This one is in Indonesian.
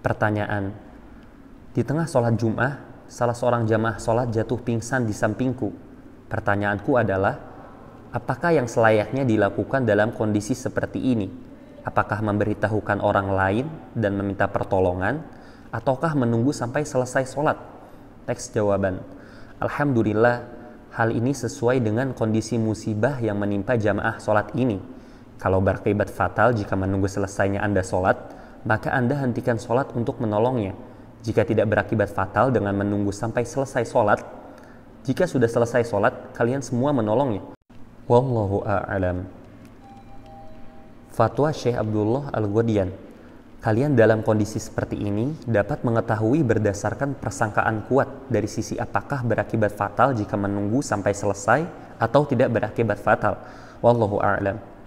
Pertanyaan, di tengah sholat Jum'ah, salah seorang jamaah sholat jatuh pingsan di sampingku. Pertanyaanku adalah, apakah yang selayaknya dilakukan dalam kondisi seperti ini? Apakah memberitahukan orang lain dan meminta pertolongan, ataukah menunggu sampai selesai sholat? Teks jawaban, Alhamdulillah, hal ini sesuai dengan kondisi musibah yang menimpa jamaah sholat ini. Kalau berakibat fatal jika menunggu selesainya Anda sholat, maka Anda hentikan sholat untuk menolongnya. Jika tidak berakibat fatal dengan menunggu sampai selesai sholat, jika sudah selesai sholat, kalian semua menolongnya. Wallahu a'lam. Fatwa Syekh Abdullah Al-Ghodian Kalian dalam kondisi seperti ini dapat mengetahui berdasarkan persangkaan kuat dari sisi apakah berakibat fatal jika menunggu sampai selesai atau tidak berakibat fatal. Wallahu a'lam.